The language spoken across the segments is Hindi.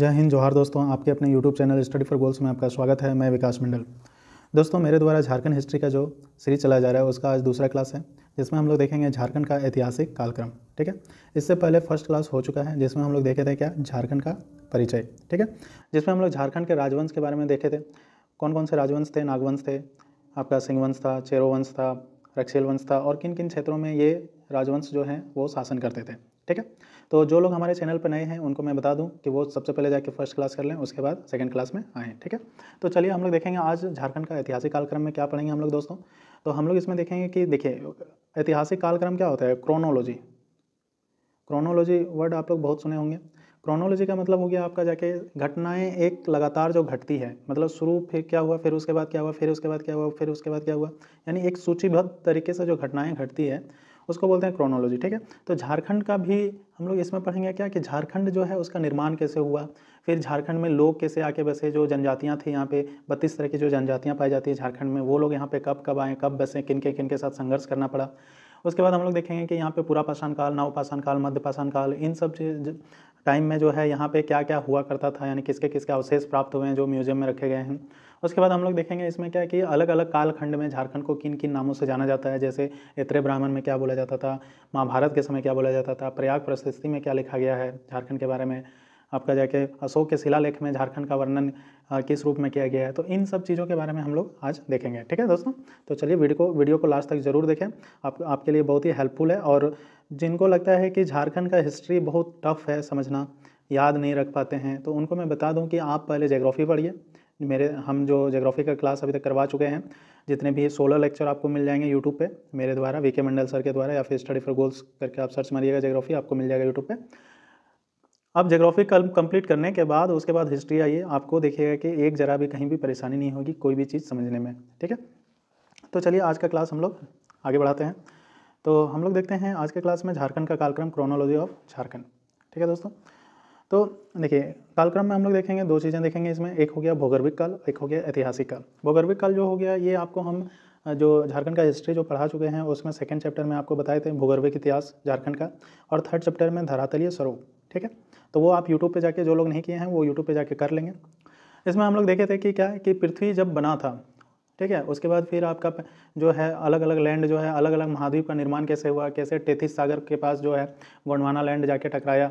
जय हिंद जोहार दोस्तों आपके अपने YouTube channel study for goals में आपका स्वागत है मैं विकास मंडल दोस्तों मेरे द्वारा झारखंड हिस्ट्री का जो सीरीज चला जा रहा है उसका आज दूसरा क्लास है जिसमें हम लोग देखेंगे झारखंड का ऐतिहासिक कालक्रम ठीक है इससे पहले फर्स्ट क्लास हो चुका है जिसमें हम लोग देखे थे क्या झारखंड का परिचय ठीक है जिसमें हम लोग झारखंड के राजवंश के बारे में देखे थे कौन कौन से राजवंश थे नागवंश थे आपका सिंहवंश था चेरोवंश था रक्षेल वंश था और किन किन क्षेत्रों में ये राजवंश जो हैं वो शासन करते थे ठीक है तो जो लोग हमारे चैनल पर नए हैं उनको मैं बता दूँ कि वो सबसे पहले जाके फर्स्ट क्लास कर लें उसके बाद सेकेंड क्लास में आएँ ठीक है तो चलिए हम लोग देखेंगे आज झारखंड का ऐतिहासिक कालक्रम में क्या पढ़ेंगे हम लोग दोस्तों तो हम लोग इसमें देखेंगे कि देखिए ऐतिहासिक कालक्रम क्या होता है क्रोनोलॉजी क्रोनोलॉजी वर्ड आप लोग बहुत सुने होंगे क्रोनोलॉजी का मतलब हो गया आपका जाके घटनाएं एक लगातार जो घटती है मतलब शुरू फिर क्या हुआ फिर उसके बाद क्या हुआ फिर उसके बाद क्या हुआ फिर उसके बाद क्या हुआ यानी एक सूचीबद्ध तरीके से जो घटनाएं घटती है उसको बोलते हैं क्रोनोलॉजी ठीक है तो झारखंड का भी हम लोग इसमें पढ़ेंगे क्या कि झारखंड जो है उसका निर्माण कैसे हुआ फिर झारखंड में लोग कैसे आके बसे जो जनजातियाँ थी यहाँ पे बत्तीस तरह की जो जनजातियाँ पाई जाती है झारखंड में वो लोग यहाँ पे कब कब आए कब बसे किन के किन के साथ संघर्ष करना पड़ा उसके बाद हम लोग देखेंगे कि यहाँ पे पूरा पाषाण काल नव पाषाण काल मध्य पाषाण काल इन सब टाइम में जो है यहाँ पे क्या क्या हुआ करता था यानी किसके किसके अवशेष प्राप्त हुए हैं जो म्यूजियम में रखे गए हैं उसके बाद हम लोग देखेंगे इसमें क्या है कि अलग अलग कालखंड में झारखंड को किन किन नामों से जाना जाता है जैसे इतरे ब्राह्मण में क्या बोला जाता था महाभारत के समय क्या बोला जाता था प्रयाग प्रशस्ति में क्या लिखा गया है झारखंड के बारे में आपका जाके अशोक के शिलालेख में झारखंड का वर्णन किस रूप में किया गया है तो इन सब चीज़ों के बारे में हम लोग आज देखेंगे ठीक है दोस्तों तो चलिए वीडियो को वीडियो को लास्ट तक जरूर देखें आप आपके लिए बहुत ही हेल्पफुल है और जिनको लगता है कि झारखंड का हिस्ट्री बहुत टफ है समझना याद नहीं रख पाते हैं तो उनको मैं बता दूँ कि आप पहले जोग्राफ़ी पढ़िए मेरे हम जो जोग्राफी का क्लास अभी तक करवा चुके हैं जितने भी सोलह लेक्चर आपको मिल जाएंगे यूट्यूब पे मेरे द्वारा वीके मंडल सर के द्वारा या फिर स्टडी फॉर गोल्स करके आप सर्च मारिएगा जोग्राफी आपको मिल जाएगा यूट्यूब पे अब जोग्राफी कंप्लीट करने के बाद उसके बाद हिस्ट्री आइए आपको देखिएगा कि एक ज़रा भी कहीं भी परेशानी नहीं होगी कोई भी चीज़ समझने में ठीक है तो चलिए आज का क्लास हम लोग आगे बढ़ाते हैं तो हम लोग देखते हैं आज के क्लास में झारखंड का कार्यक्रम क्रोनोलॉजी ऑफ झारखंड ठीक है दोस्तों तो देखिए कालक्रम में हम लोग देखेंगे दो चीज़ें देखेंगे इसमें एक हो गया भौगर्भिक काल एक हो गया ऐतिहासिक काल भौगर्भिक काल जो हो गया ये आपको हम जो झारखंड का हिस्ट्री जो पढ़ा चुके हैं उसमें सेकंड चैप्टर में आपको बताए थे भूगर्भिक इतिहास झारखंड का और थर्ड चैप्टर में धरातलीय स्वरूप ठीक है तो वो आप यूट्यूब पे जाके जो लोग नहीं किए हैं वो यूट्यूब पे जाके कर लेंगे इसमें हम लोग देखे थे कि क्या कि पृथ्वी जब बना था ठीक है उसके बाद फिर आपका जो है अलग अलग लैंड जो है अलग अलग महाद्वीप का निर्माण कैसे हुआ कैसे टेथिस सागर के पास जो है गोंडवाना लैंड जाके टकराया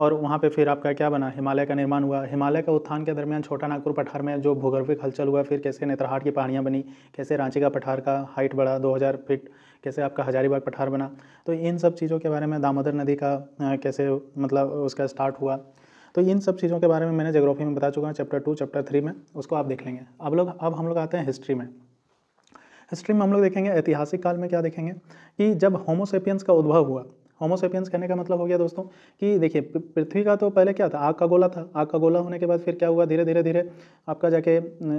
और वहाँ पे फिर आपका क्या बना हिमालय का निर्माण हुआ हिमालय का उत्थान के दरमियान छोटा नागपुर पठार में जो भूगर्भिक हलचल हुआ फिर कैसे नेत्रहाट की पहाड़ियाँ बनी कैसे रांची का पठार का हाइट बढ़ा दो फीट कैसे आपका हजारीबाग पठार बना तो इन सब चीज़ों के बारे में दामोदर नदी का कैसे मतलब उसका स्टार्ट हुआ तो इन सब चीज़ों के बारे में मैंने जोग्राफी में बता चुका हूँ चैप्टर टू चैप्टर थ्री में उसको आप देख लेंगे अब लोग अब हम लोग आते हैं हिस्ट्री में हिस्ट्री में हम लोग देखेंगे ऐतिहासिक काल में क्या देखेंगे कि जब होमोसेपियंस का उद्भव हुआ होमोसेपियंस कहने का मतलब हो गया दोस्तों कि देखिए पृथ्वी का तो पहले क्या था आग का गोला था आग का गोला होने के बाद फिर क्या हुआ धीरे धीरे धीरे आपका जाके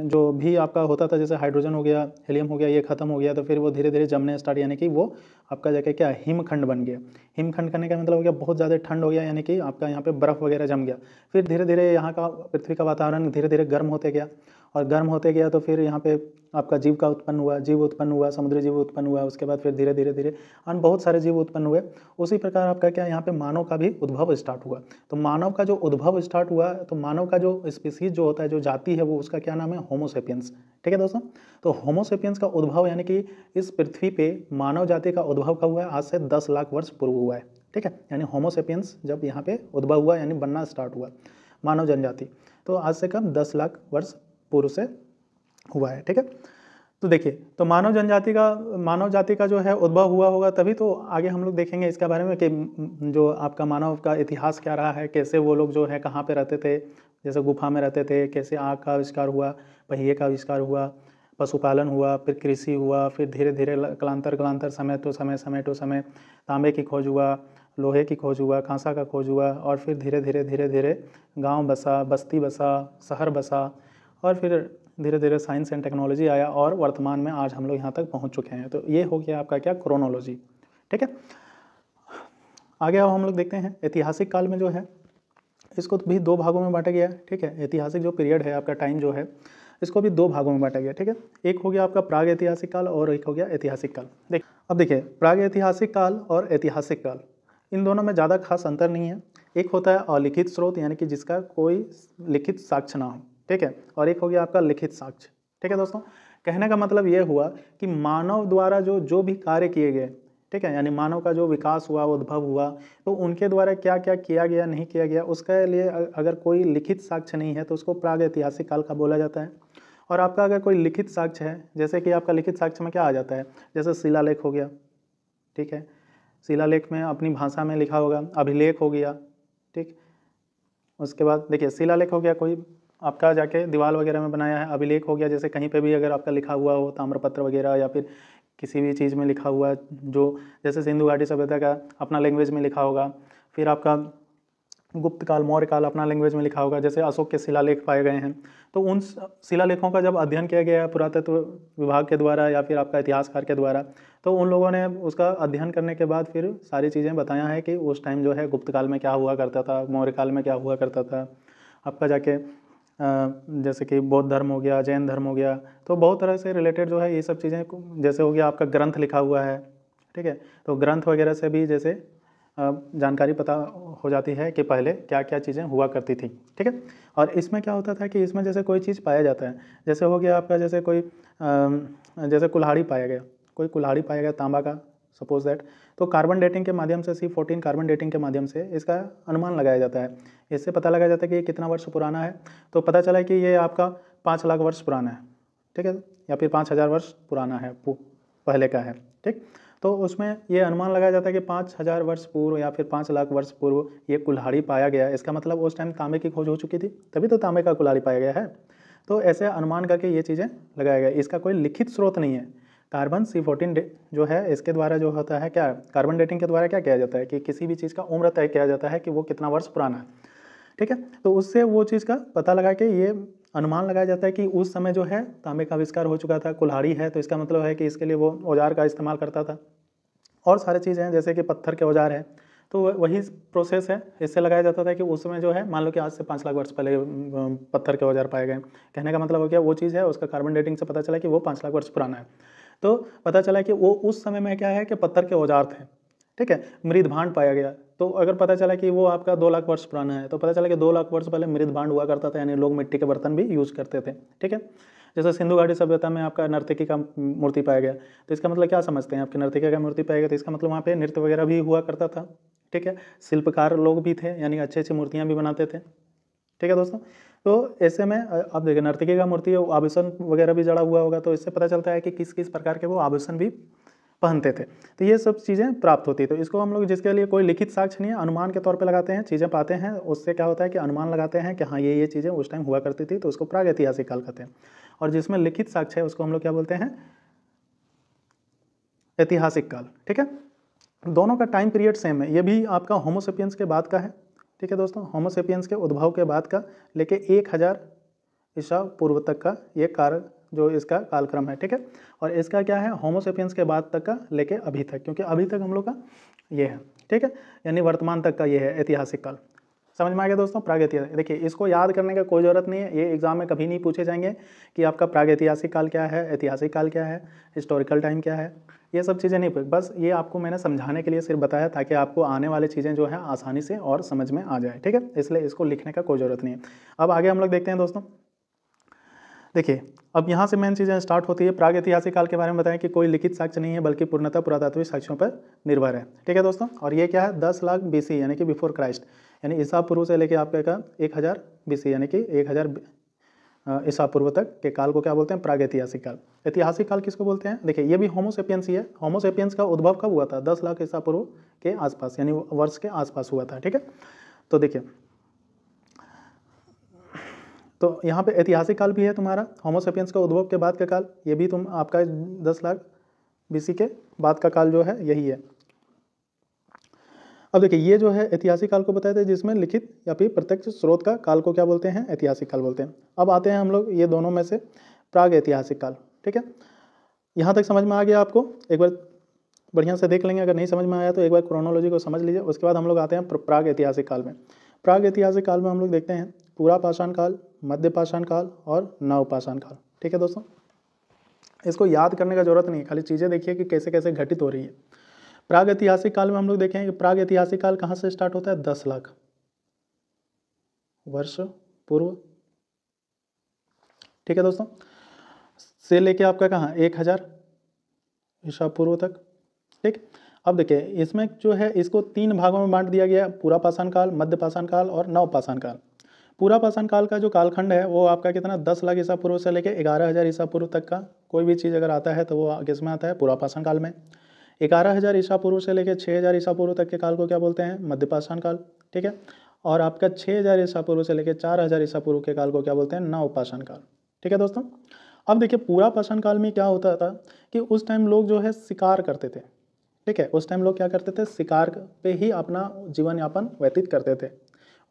जो भी आपका होता था जैसे हाइड्रोजन हो गया हेलियम हो गया ये खत्म हो गया तो फिर वो धीरे धीरे जमने स्टार्ट यानी कि वो आपका जाके क्या हिमखंड बन गया हिमखंड करने का मतलब हो गया बहुत ज़्यादा ठंड हो गया यानी कि आपका यहाँ पर बर्फ़ वगैरह जम गया फिर धीरे धीरे यहाँ का पृथ्वी का वातावरण धीरे धीरे गर्म होते गया और गर्म होते गया तो फिर यहाँ पे आपका जीव का उत्पन्न हुआ जीव उत्पन्न हुआ समुद्री जीव उत्पन्न हुआ उसके बाद फिर धीरे धीरे धीरे अन्य बहुत सारे जीव उत्पन्न हुए उसी प्रकार आपका क्या यहाँ पे मानव का भी उद्भव स्टार्ट हुआ तो मानव का जो उद्भव स्टार्ट हुआ तो मानव का जो स्पीसीज जो होता है जो जाति है वो उसका क्या नाम है होमोसेपियंस ठीक है दोस्तों तो होमोसेपियंस का उद्भव यानी कि इस पृथ्वी पर मानव जाति का उद्भव कब हुआ है आज से दस लाख वर्ष पूर्व हुआ है ठीक है यानी होमोसेपियंस जब यहाँ पर उद्भव हुआ यानी बनना स्टार्ट हुआ मानव जनजाति तो आज से कब दस लाख वर्ष पूर्व से हुआ है ठीक है तो देखिए तो मानव जनजाति का मानव जाति का जो है उद्भव हुआ होगा तभी तो आगे हम लोग देखेंगे इसके बारे में कि जो आपका मानव का इतिहास क्या रहा है कैसे वो लोग जो है कहाँ पे रहते थे जैसे गुफा में रहते थे कैसे आग का आविष्कार हुआ पहिए का आविष्कार हुआ पशुपालन हुआ फिर कृषि हुआ फिर धीरे धीरे कलांतर कलांतर समय तो समय समय तो समय तांबे की खोज हुआ लोहे की खोज हुआ कांसा का खोज हुआ और फिर धीरे धीरे धीरे धीरे गांव बसा बस्ती बसा शहर बसा और फिर धीरे धीरे साइंस एंड टेक्नोलॉजी आया और वर्तमान में आज हम लोग यहाँ तक पहुँच चुके हैं तो ये हो गया आपका क्या क्रोनोलॉजी ठीक है आगे अब हम लोग देखते हैं ऐतिहासिक काल में जो है इसको भी दो भागों में बांटा गया ठीक है ऐतिहासिक जो पीरियड है आपका टाइम जो है इसको भी दो भागों में बांटा गया ठीक है एक हो गया आपका प्राग ऐतिहासिक काल और एक हो गया ऐतिहासिक काल देख अब देखिए प्राग ऐतिहासिक काल और ऐतिहासिक काल इन दोनों में ज़्यादा खास अंतर नहीं है एक होता है अलिखित स्रोत यानी कि जिसका कोई लिखित साक्ष्य ना हो ठीक है और एक हो गया आपका लिखित साक्ष्य ठीक है दोस्तों कहने का मतलब ये हुआ कि मानव द्वारा जो जो भी कार्य किए गए ठीक है यानी मानव का जो विकास हुआ उद्भव हुआ तो उनके द्वारा क्या क्या किया गया नहीं किया गया उसके लिए अगर कोई लिखित साक्ष्य नहीं है तो उसको प्राग ऐतिहासिक काल का बोला जाता है और आपका अगर कोई लिखित साक्ष्य है जैसे कि आपका लिखित साक्ष्य में क्या आ जाता है जैसे शिलालेख हो गया ठीक है शिलालेख में अपनी भाषा में लिखा होगा अभिलेख हो गया ठीक उसके बाद देखिए शिलालेख हो गया कोई आपका जाके दीवार वगैरह में बनाया है अभिलेख हो गया जैसे कहीं पे भी अगर आपका लिखा हुआ हो ताम्रपत्र वगैरह या फिर किसी भी चीज़ में लिखा हुआ जो जैसे सिंधु घाटी सभ्यता का अपना लैंग्वेज में लिखा होगा फिर आपका गुप्त काल मौर्य काल अपना लैंग्वेज में लिखा होगा जैसे अशोक के शिलालेख पाए गए हैं तो उन शिलालेखों का जब अध्ययन किया गया है पुरातत्व विभाग के द्वारा या फिर आपका इतिहासकार के द्वारा तो उन लोगों ने उसका अध्ययन करने के बाद फिर सारी चीज़ें बताया है कि उस टाइम जो है गुप्त काल में क्या हुआ करता था मौर्य काल में क्या हुआ करता था आपका जाके जैसे कि बौद्ध धर्म हो गया जैन धर्म हो गया तो बहुत तरह से रिलेटेड जो है ये सब चीज़ें जैसे हो गया आपका ग्रंथ लिखा हुआ है ठीक है तो ग्रंथ वगैरह से भी जैसे जानकारी पता हो जाती है कि पहले क्या क्या चीज़ें हुआ करती थी ठीक है और इसमें क्या होता था कि इसमें जैसे कोई चीज़ पाया जाता है जैसे हो गया आपका जैसे कोई जैसे कुल्हाड़ी पाया गया कोई कुल्हाड़ी पाया गया तांबा का सपोज दैट तो कार्बन डेटिंग के माध्यम से सी फोर्टीन कार्बन डेटिंग के माध्यम से इसका अनुमान लगाया जाता है इससे पता लगाया जाता है कि ये कितना वर्ष पुराना है तो पता चला कि ये आपका पाँच लाख वर्ष पुराना है ठीक है या फिर पाँच हज़ार वर्ष पुराना है पहले का है ठीक तो उसमें ये अनुमान लगाया जाता है कि पाँच हज़ार वर्ष पूर्व या फिर पाँच लाख वर्ष पूर्व ये कुल्हाड़ी पाया गया इसका मतलब उस टाइम तांबे की खोज हो चुकी थी तभी तो तांबे का कुल्हाड़ी पाया गया है तो ऐसे अनुमान करके ये चीज़ें लगाया गया इसका कोई लिखित स्रोत नहीं है कार्बन सी फोर्टीन जो है इसके द्वारा जो होता है क्या कार्बन डेटिंग के द्वारा क्या किया जाता है कि किसी भी चीज़ का उम्र तय किया जाता है कि वो कितना वर्ष पुराना है ठीक है तो उससे वो चीज़ का पता लगा के ये अनुमान लगाया जाता है कि उस समय जो है तांबे का आविष्कार हो चुका था कुल्हाड़ी है तो इसका मतलब है कि इसके लिए वो औजार का इस्तेमाल करता था और सारी चीज़ें हैं जैसे कि पत्थर के औजार हैं तो वही प्रोसेस है इससे लगाया जाता था कि उस समय जो है मान लो कि आज से पाँच लाख वर्ष पहले पत्थर के औजार पाए गए कहने का मतलब हो गया वो चीज़ है उसका कार्बन डेटिंग से पता चला कि वो पाँच लाख वर्ष पुराना है तो पता चला कि वो उस समय में क्या है कि पत्थर के औजार थे ठीक है मृद भांड पाया गया तो अगर पता चला कि वो आपका दो लाख वर्ष पुराना है तो पता चला कि दो लाख वर्ष पहले मृद भांड हुआ करता था यानी लोग मिट्टी के बर्तन भी यूज़ करते थे ठीक है जैसे सिंधु घाटी सभ्यता में आपका नर्तकी का मूर्ति पाया गया तो इसका मतलब क्या समझते हैं आपकी नर्तिका का मूर्ति पाया गया तो इसका मतलब वहाँ पे नृत्य वगैरह भी हुआ करता था ठीक है शिल्पकार लोग भी थे यानी अच्छे अच्छे मूर्तियाँ भी बनाते थे ठीक है दोस्तों तो ऐसे में आप देखिए नर्तकी का मूर्ति आभूषण वगैरह भी जड़ा हुआ होगा तो इससे पता चलता है कि किस किस प्रकार के वो आभूषण भी पहनते थे तो ये सब चीज़ें प्राप्त होती है तो इसको हम लोग जिसके लिए कोई लिखित साक्ष्य नहीं है अनुमान के तौर पे लगाते हैं चीज़ें पाते हैं उससे क्या होता है कि अनुमान लगाते हैं कि हाँ ये ये चीज़ें उस टाइम हुआ करती थी तो उसको प्रागैतिहासिक काल कहते हैं और जिसमें लिखित साक्ष्य है उसको हम लोग क्या बोलते हैं ऐतिहासिक काल ठीक है दोनों का टाइम पीरियड सेम है ये भी आपका होमोसेपियंस के बाद का है ठीक है दोस्तों होमोसेपियंस के उद्भव के बाद का लेके एक हज़ार ईसा पूर्व तक का ये कार्य जो इसका कालक्रम है ठीक है और इसका क्या है होमोसेपियंस के बाद तक का लेके अभी तक क्योंकि अभी तक हम लोग का ये है ठीक है यानी वर्तमान तक का ये है ऐतिहासिक काल समझ में आ गया दोस्तों प्रागैतिहासिक देखिए इसको याद करने का कोई ज़रूरत नहीं है ये एग्जाम में कभी नहीं पूछे जाएंगे कि आपका प्रागैतिहासिक काल क्या है ऐतिहासिक काल क्या है हिस्टोरिकल टाइम क्या है ये सब चीज़ें नहीं पूछ बस ये आपको मैंने समझाने के लिए सिर्फ बताया ताकि आपको आने वाली चीज़ें जो है आसानी से और समझ में आ जाए ठीक है इसलिए इसको लिखने का कोई ज़रूरत नहीं है अब आगे हम लोग देखते हैं दोस्तों देखिए अब यहाँ से मेन चीज़ें स्टार्ट होती है प्राग ऐतिहासिक काल के बारे में बताएं कि कोई लिखित साक्ष्य नहीं है बल्कि पूर्णतः पुरातात्विक साक्ष्यों पर निर्भर है ठीक है दोस्तों और ये क्या है दस लाख बी यानी कि बिफोर क्राइस्ट यानी ईसा पूर्व से लेके आपका एक हज़ार बी यानी कि एक हज़ार ईसा पूर्व तक के काल को क्या बोलते हैं प्रागैतिहासिक काल ऐतिहासिक काल किसको बोलते हैं देखिए ये भी होमोसेपियंस ही है होमोसेपियंस का उद्भव कब हुआ था दस लाख ईसा पूर्व के आसपास यानी वर्ष के आसपास हुआ था ठीक है तो देखिए तो यहाँ पे ऐतिहासिक काल भी है तुम्हारा होमोसेपियंस का उद्भव के बाद का काल ये भी तुम आपका दस लाख बीसी के बाद का काल जो है यही है अब देखिए ये जो है ऐतिहासिक काल को बताया था जिसमें लिखित या फिर प्रत्यक्ष स्रोत का काल को क्या बोलते हैं ऐतिहासिक काल बोलते हैं अब आते हैं हम लोग ये दोनों में से प्राग ऐतिहासिक काल ठीक है यहाँ तक समझ में आ गया आपको एक बार बढ़िया से देख लेंगे अगर नहीं समझ में आया तो एक बार क्रोनोलॉजी को समझ लीजिए उसके बाद हम लोग आते हैं प्राग ऐतिहासिक काल में प्राग ऐतिहासिक काल में हम लोग देखते हैं पूरा पाषाण काल मध्य पाषाण काल और नव पाषाण काल ठीक है दोस्तों इसको याद करने का जरूरत नहीं है खाली चीज़ें देखिए कि कैसे कैसे घटित हो रही है प्राग ऐतिहासिक काल में हम लोग देखेंगे प्राग ऐतिहासिक काल कहाँ से स्टार्ट होता है दस लाख वर्ष पूर्व ठीक है दोस्तों से लेके आपका कहाँ एक हज़ार ईसा पूर्व तक ठीक अब देखिए इसमें जो है इसको तीन भागों में बांट दिया गया पूरा पाषाण काल मध्य पाषाण काल और नव पाषाण काल पूरा पाषाण काल का जो कालखंड है वो आपका कितना दस लाख ईसा पूर्व से लेके ग्यारह हज़ार ईसा पूर्व तक का कोई भी चीज़ अगर आता है तो वो किसमें आता है पूरा पाषाण काल में ग्यारह हज़ार ईसा पूर्व से लेकर छः हज़ार ईसा पूर्व तक के काल को क्या बोलते हैं मध्यपाषाण काल ठीक है और आपका छः हज़ार ईसा पूर्व से लेकर चार हज़ार ईसा पूर्व के काल को क्या बोलते हैं नवपाषाण काल ठीक है दोस्तों अब देखिए पूरा पाषाण काल में क्या होता था कि उस टाइम लोग जो है शिकार करते थे ठीक है उस टाइम लोग क्या करते थे शिकार पे ही अपना जीवन यापन व्यतीत करते थे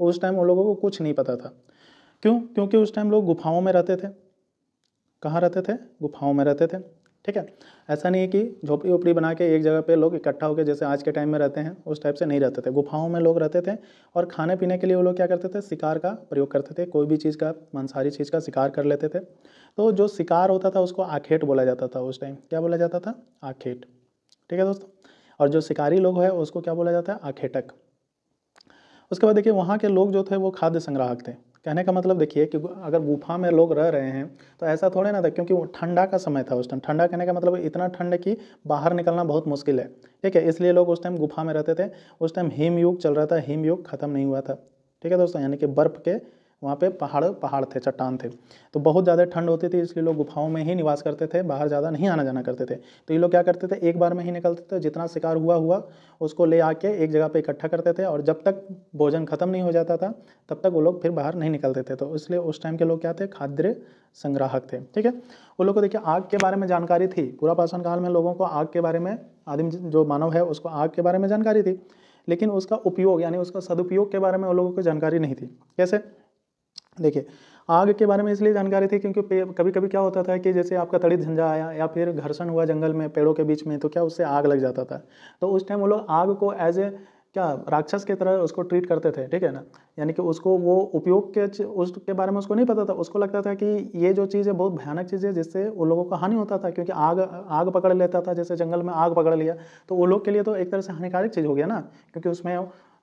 उस टाइम उन लोगों को कुछ नहीं पता था क्यों क्योंकि उस टाइम लोग गुफाओं में रहते थे कहाँ रहते थे गुफाओं में रहते थे ठीक है ऐसा नहीं है कि झोपड़ी ओपड़ी बना के एक जगह पे लोग इकट्ठा होकर जैसे आज के टाइम में रहते हैं उस टाइप से नहीं रहते थे गुफाओं में लोग रहते थे और खाने पीने के लिए वो लोग क्या करते थे शिकार का प्रयोग करते थे कोई भी चीज़ का मांसाहारी चीज़ का शिकार कर लेते थे तो जो शिकार होता था उसको आखेट बोला जाता था उस टाइम क्या बोला जाता था आखेट ठीक है दोस्तों और जो शिकारी लोग है उसको क्या बोला जाता है आखेटक उसके बाद देखिए वहाँ के लोग जो थे वो खाद्य संग्राहक थे कहने का मतलब देखिए कि अगर गुफा में लोग रह रहे हैं तो ऐसा थोड़े ना था क्योंकि ठंडा का समय था उस टाइम ठंडा कहने का मतलब इतना ठंड कि बाहर निकलना बहुत मुश्किल है ठीक है इसलिए लोग उस टाइम गुफा में रहते थे उस टाइम हिमयुग चल रहा था हिमयुग ख़त्म नहीं हुआ था ठीक है दोस्तों यानी कि बर्फ़ के वहाँ पे पहाड़ पहाड़ थे चट्टान थे तो बहुत ज़्यादा ठंड होती थी इसलिए लोग गुफाओं में ही निवास करते थे बाहर ज़्यादा नहीं आना जाना करते थे तो ये लोग क्या करते थे एक बार में ही निकलते थे जितना शिकार हुआ हुआ उसको ले आके एक जगह पे इकट्ठा करते थे और जब तक भोजन ख़त्म नहीं हो जाता था तब तक वो लोग फिर बाहर नहीं निकलते थे तो इसलिए उस टाइम के लोग क्या थे खाद्य संग्राहक थे ठीक है वो लोग को देखिए आग के बारे में जानकारी थी पूरा पाषण काल में लोगों को आग के बारे में आदिम जो मानव है उसको आग के बारे में जानकारी थी लेकिन उसका उपयोग यानी उसका सदुपयोग के बारे में उन लोगों को जानकारी नहीं थी कैसे देखिए आग के बारे में इसलिए जानकारी थी क्योंकि कभी कभी क्या होता था कि जैसे आपका तड़ित झंझा आया या फिर घर्षण हुआ जंगल में पेड़ों के बीच में तो क्या उससे आग लग जाता था तो उस टाइम वो लोग आग को एज ए क्या राक्षस की तरह उसको ट्रीट करते थे ठीक है ना यानी कि उसको वो उपयोग के उसके बारे में उसको नहीं पता था उसको लगता था कि ये जो चीज़ है बहुत भयानक चीज़ है जिससे उन लोगों को हानि होता था क्योंकि आग आग पकड़ लेता था जैसे जंगल में आग पकड़ लिया तो वो लोग के लिए तो एक तरह से हानिकारक चीज़ हो गया ना क्योंकि उसमें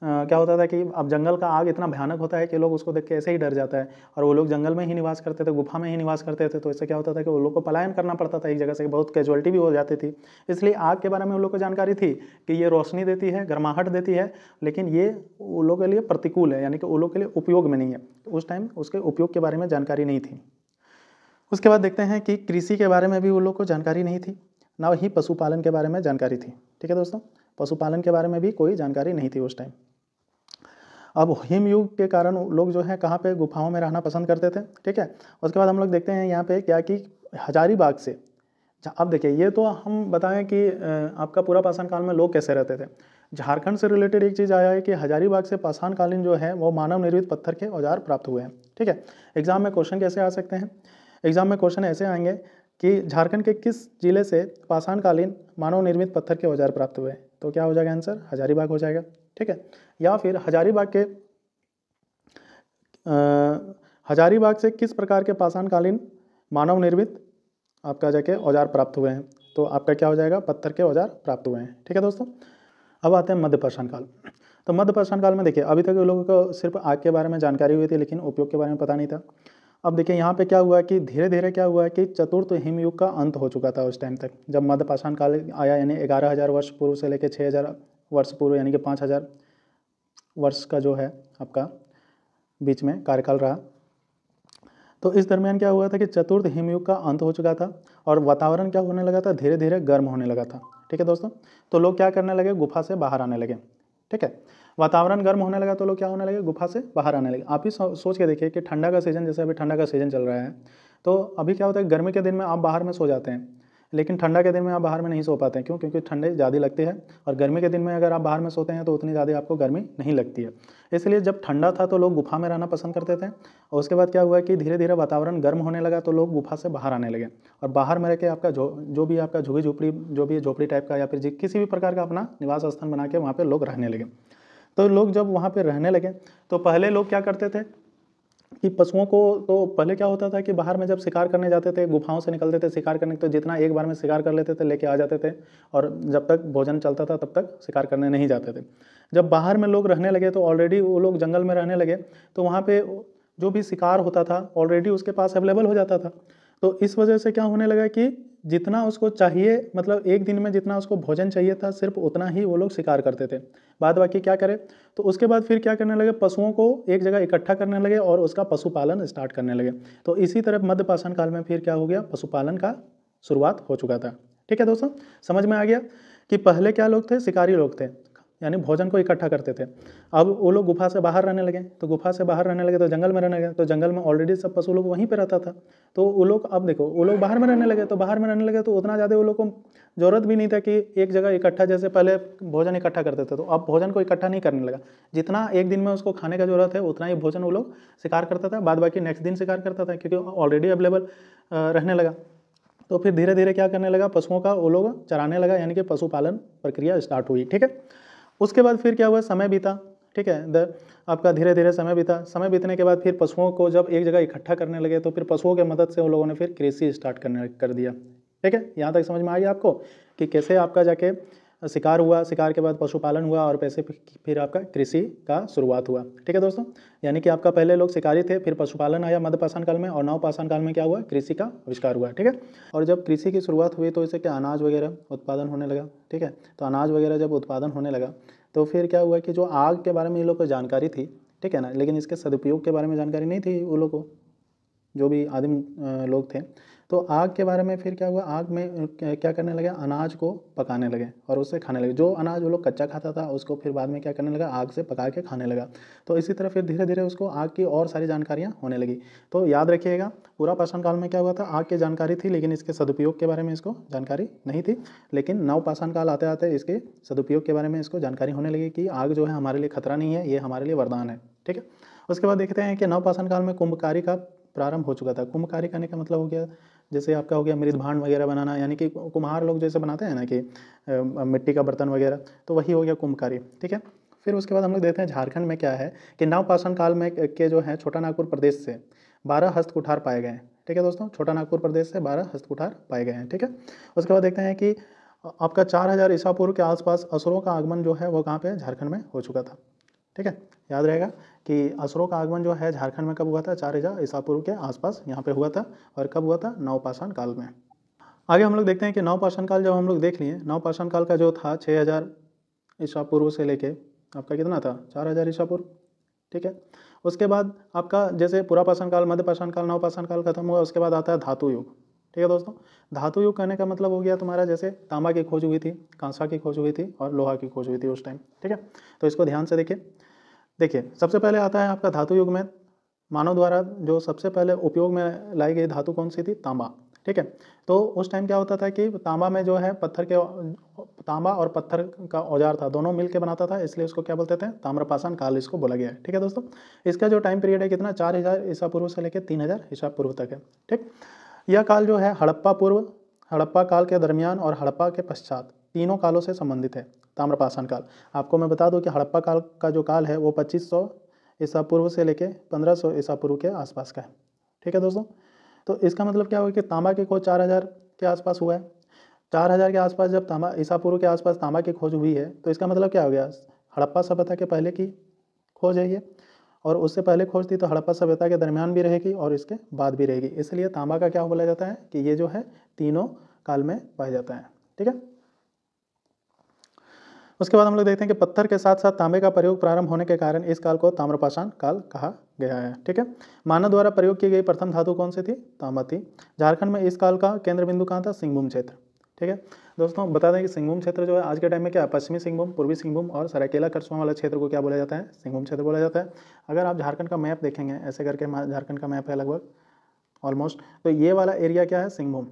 क्या होता था कि अब जंगल का आग इतना भयानक होता है कि लोग उसको देख के ऐसे ही डर जाता है और वो लोग जंगल में ही निवास करते थे गुफा में ही निवास करते थे तो इससे क्या होता था कि वो लोग को पलायन करना पड़ता था एक जगह से बहुत कैजुअलिटी भी हो जाती थी इसलिए आग के बारे में उन लोग को जानकारी थी कि ये रोशनी देती है गर्माहट देती है लेकिन ये वो लोग के लिए प्रतिकूल है यानी कि वो लोग के लिए उपयोग में नहीं है तो उस टाइम उसके उपयोग के बारे में जानकारी नहीं थी उसके बाद देखते हैं कि कृषि के बारे में भी उन लोग को जानकारी नहीं थी ना ही पशुपालन के बारे में जानकारी थी ठीक है दोस्तों पशुपालन के बारे में भी कोई जानकारी नहीं थी उस टाइम अब हिमयुग के कारण लोग जो है कहाँ पे गुफाओं में रहना पसंद करते थे ठीक है उसके बाद हम लोग देखते हैं यहाँ पे क्या कि हजारीबाग से अब देखिए ये तो हम बताएं कि आपका पूरा पाषाण काल में लोग कैसे रहते थे झारखंड से रिलेटेड एक चीज़ आया है कि हजारीबाग से पाषाण कालीन जो है वो मानव निर्मित पत्थर के औजार प्राप्त हुए हैं ठीक है एग्जाम में क्वेश्चन कैसे आ सकते हैं एग्जाम में क्वेश्चन ऐसे आएंगे कि झारखंड के किस जिले से पाषाण कालीन मानव निर्मित पत्थर के औजार प्राप्त हुए तो क्या हो जाएगा आंसर हजारीबाग हो जाएगा ठीक है या फिर हजारीबाग के हजारीबाग से किस प्रकार के पाषाणकालीन मानव निर्मित आपका जाके औजार प्राप्त हुए हैं तो आपका क्या हो जाएगा पत्थर के औजार प्राप्त हुए हैं ठीक है दोस्तों अब आते हैं मध्य पाषाण काल तो मध्य पाषाण काल में देखिए अभी तक लोगों को सिर्फ आग के बारे में जानकारी हुई थी लेकिन उपयोग के बारे में पता नहीं था अब देखिए यहाँ पे क्या हुआ कि धीरे धीरे क्या हुआ कि चतुर्थ हिमयुग का अंत हो चुका था उस टाइम तक जब मध्य पाषाण काल आया यानी ग्यारह हज़ार वर्ष पूर्व से लेकर छः हज़ार वर्ष पूर्व यानी कि पाँच हज़ार वर्ष का जो है आपका बीच में कार्यकाल रहा तो इस दरमियान क्या हुआ था कि चतुर्थ हिमयुग का अंत हो चुका था और वातावरण क्या होने लगा था धीरे धीरे गर्म होने लगा था ठीक है दोस्तों तो लोग क्या करने लगे गुफा से बाहर आने लगे ठीक है वातावरण गर्म होने लगा तो लोग क्या होने लगे गुफा से बाहर आने लगे आप ही सो, सोच के देखिए कि ठंडा का सीज़न जैसे अभी ठंडा का सीज़न चल रहा है तो अभी क्या होता है गर्मी के दिन में आप बाहर में सो जाते हैं लेकिन ठंडा के दिन में आप बाहर में नहीं सो पाते हैं क्यों क्योंकि ठंडे ज़्यादा लगती है और गर्मी के दिन में अगर आप बाहर में सोते हैं तो उतनी ज़्यादा आपको गर्मी नहीं लगती है इसलिए जब ठंडा था तो लोग गुफा में रहना पसंद करते थे और उसके बाद क्या हुआ कि धीरे धीरे वातावरण गर्म होने लगा तो लोग गुफा से बाहर आने लगे और बाहर में रह के आपका जो जो भी आपका झुगी झोपड़ी जो भी झोपड़ी टाइप का या फिर किसी भी प्रकार का अपना निवास स्थान बना के वहाँ पर लोग रहने लगे तो लोग जब वहाँ पर रहने लगे तो पहले लोग क्या करते थे कि पशुओं को तो पहले क्या होता था कि बाहर में जब शिकार करने जाते थे गुफाओं से निकलते थे शिकार करने तो जितना एक बार में शिकार कर लेते थे लेके आ जाते थे और जब तक भोजन चलता था तब तक शिकार करने नहीं जाते थे जब बाहर में लोग रहने लगे तो ऑलरेडी वो लोग जंगल में रहने लगे तो वहाँ पर जो भी शिकार होता था ऑलरेडी उसके पास अवेलेबल हो जाता था तो इस वजह से क्या होने लगा कि जितना उसको चाहिए मतलब एक दिन में जितना उसको भोजन चाहिए था सिर्फ उतना ही वो लोग शिकार करते थे बाद बाकी क्या करें तो उसके बाद फिर क्या करने लगे पशुओं को एक जगह इकट्ठा करने लगे और उसका पशुपालन स्टार्ट करने लगे तो इसी तरह मध्य पाषाण काल में फिर क्या हो गया पशुपालन का शुरुआत हो चुका था ठीक है दोस्तों समझ में आ गया कि पहले क्या लोग थे शिकारी लोग थे यानी भोजन को इकट्ठा करते थे अब वो लोग गुफा से बाहर रहने लगे तो गुफा से बाहर रहने लगे तो जंगल में रहने लगे तो जंगल में ऑलरेडी सब पशु लोग वहीं पर रहता था तो वो लोग अब देखो वो लोग बाहर में रहने लगे तो बाहर में रहने लगे तो उतना ज़्यादा वो लोग को ज़रूरत भी नहीं था कि एक जगह इकट्ठा जैसे पहले भोजन इकट्ठा करते थे तो अब भोजन को इकट्ठा नहीं करने लगा जितना एक दिन में उसको खाने का जरूरत है उतना ही भोजन वो लोग शिकार करता था बाद बाकी नेक्स्ट दिन शिकार करता था क्योंकि ऑलरेडी अवेलेबल रहने लगा तो फिर धीरे धीरे क्या करने लगा पशुओं का वो लोग चराने लगा यानी कि पशुपालन प्रक्रिया स्टार्ट हुई ठीक है उसके बाद फिर क्या हुआ समय बीता ठीक है द आपका धीरे धीरे समय बीता समय बीतने के बाद फिर पशुओं को जब एक जगह इकट्ठा करने लगे तो फिर पशुओं की मदद से उन लोगों ने फिर कृषि स्टार्ट करने कर दिया ठीक है यहाँ तक समझ में आ गया आपको कि कैसे आपका जाके शिकार हुआ शिकार के बाद पशुपालन हुआ और पैसे फिर आपका कृषि का शुरुआत हुआ ठीक है दोस्तों यानी कि आपका पहले लोग शिकारी थे फिर पशुपालन आया मध्य पाषाण काल में और नव पाषाण काल में क्या हुआ कृषि का आविष्कार हुआ ठीक है और जब कृषि की शुरुआत हुई तो इसे क्या अनाज वगैरह उत्पादन होने लगा ठीक है तो अनाज वगैरह जब उत्पादन होने लगा तो फिर क्या हुआ कि जो आग के बारे में इन लोग को जानकारी थी ठीक है ना लेकिन इसके सदुपयोग के बारे में जानकारी नहीं थी उन लोग को जो भी आदिम लोग थे तो आग के बारे में फिर क्या हुआ आग में क्या करने लगे अनाज को पकाने लगे और उसे खाने लगे जो अनाज वो लोग कच्चा खाता था उसको फिर बाद में क्या करने लगा आग से पका के खाने लगा तो इसी तरह फिर धीरे धीरे उसको आग की और सारी जानकारियाँ होने लगी तो याद रखिएगा पूरा पाषाण काल में क्या हुआ था आग की जानकारी थी लेकिन इसके सदुपयोग के बारे में इसको जानकारी नहीं थी लेकिन नव पाषाण काल आते आते इसके सदुपयोग के बारे में इसको जानकारी होने लगी कि आग जो है हमारे लिए खतरा नहीं है ये हमारे लिए वरदान है ठीक है उसके बाद देखते हैं कि नव पाषाण काल में कुंभकारी का प्रारंभ हो चुका था कुंभकारी कहने का मतलब हो गया जैसे आपका हो गया मृद भांड वगैरह बनाना यानी कि कुम्हार लोग जैसे बनाते हैं ना कि मिट्टी का बर्तन वगैरह तो वही हो गया कुंभकारी ठीक है फिर उसके बाद हम लोग देखते हैं झारखंड में क्या है कि नवपाषाण काल में के जो है छोटा नागपुर प्रदेश से बारह हस्त कुठार पाए गए हैं ठीक है दोस्तों छोटा नागपुर प्रदेश से बारह हस्त कुठार पाए गए हैं ठीक है उसके बाद देखते हैं कि आपका चार हज़ार ईसापुर के आसपास असुरों का आगमन जो है वो कहाँ पे झारखंड में हो चुका था ठीक है याद रहेगा कि असुरों का आगमन जो है झारखंड में कब हुआ था चार हजार ईसा पूर्व के आसपास यहाँ पे हुआ था और कब हुआ था नवपाषाण काल में आगे हम लोग देखते हैं कि नवपाषाण काल जब हम लोग देख लिए नवपाषाण काल का जो था छः हज़ार ईसा पूर्व से लेके आपका कितना था चार हज़ार ईसा पूर्व ठीक है उसके बाद आपका जैसे पूरा पाषाण काल मध्य पाषाण काल नवपाषाण काल खत्म हुआ उसके बाद आता है धातु युग ठीक है दोस्तों धातु युग कहने का मतलब हो गया तुम्हारा जैसे तांबा की खोज हुई थी कांसा की खोज हुई थी और लोहा की खोज हुई थी उस टाइम ठीक है तो इसको ध्यान से देखिए देखिए सबसे पहले आता है आपका धातु युग में मानव द्वारा जो सबसे पहले उपयोग में लाई गई धातु कौन सी थी तांबा ठीक है तो उस टाइम क्या होता था कि तांबा में जो है पत्थर के तांबा और पत्थर का औजार था दोनों मिलकर बनाता था इसलिए उसको क्या बोलते थे ताम्रपाषाण काल इसको बोला गया है ठीक है दोस्तों इसका जो टाइम पीरियड है कितना चार हज़ार ईसा पूर्व से लेकर तीन हज़ार ईसा पूर्व तक है ठीक यह काल जो है हड़प्पा पूर्व हड़प्पा काल के दरमियान और हड़प्पा के पश्चात तीनों कालों से संबंधित है ताम्रपाषाण काल आपको मैं बता दूं कि हड़प्पा काल का जो काल है वो 2500 ईसा पूर्व से लेके 1500 ईसा पूर्व के आसपास का है ठीक है दोस्तों तो इसका मतलब क्या हुआ कि तांबा की खोज 4000 के आसपास हुआ है 4000 के आसपास जब तांबा ईसा पूर्व के आसपास तांबा की खोज हुई है तो इसका मतलब क्या हो गया हड़प्पा सभ्यता के पहले की खोज है ये और उससे पहले खोज थी तो हड़प्पा सभ्यता के दरमियान भी रहेगी और इसके बाद भी रहेगी इसलिए तांबा का क्या बोला जाता है कि ये जो है तीनों काल में पाया जाता है ठीक है उसके बाद हम लोग देखते हैं कि पत्थर के साथ साथ तांबे का प्रयोग प्रारंभ होने के कारण इस काल को ताम्रपाषाण काल कहा गया है ठीक है मानव द्वारा प्रयोग की गई प्रथम धातु कौन सी थी तांबा थी झारखंड में इस काल का केंद्र बिंदु कहाँ था सिंहभूम क्षेत्र ठीक है दोस्तों बता दें कि सिंहभूम क्षेत्र जो है आज के टाइम में क्या है पश्चिमी सिंहभूम पूर्वी सिंहभूम और सरायकेला खरसुआ वाला क्षेत्र को क्या बोला जाता है सिंहभूम क्षेत्र बोला जाता है अगर आप झारखंड का मैप देखेंगे ऐसे करके झारखंड का मैप है लगभग ऑलमोस्ट तो ये वाला एरिया क्या है सिंहभूम